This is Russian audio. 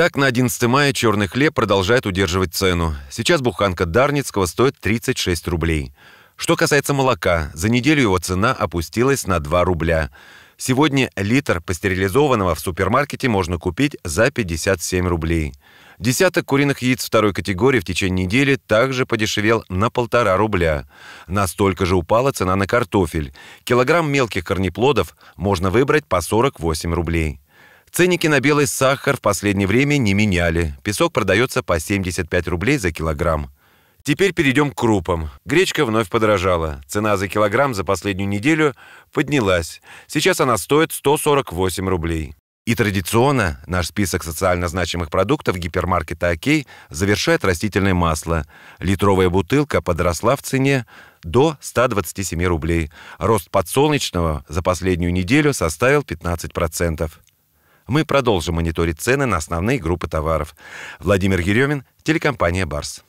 Так, на 11 мая черный хлеб продолжает удерживать цену. Сейчас буханка Дарницкого стоит 36 рублей. Что касается молока, за неделю его цена опустилась на 2 рубля. Сегодня литр пастерилизованного в супермаркете можно купить за 57 рублей. Десяток куриных яиц второй категории в течение недели также подешевел на полтора рубля. Настолько же упала цена на картофель. Килограмм мелких корнеплодов можно выбрать по 48 рублей. Ценники на белый сахар в последнее время не меняли. Песок продается по 75 рублей за килограмм. Теперь перейдем к крупам. Гречка вновь подорожала. Цена за килограмм за последнюю неделю поднялась. Сейчас она стоит 148 рублей. И традиционно наш список социально значимых продуктов гипермаркета «Окей» завершает растительное масло. Литровая бутылка подросла в цене до 127 рублей. Рост подсолнечного за последнюю неделю составил 15%. Мы продолжим мониторить цены на основные группы товаров. Владимир Еремин, телекомпания «Барс».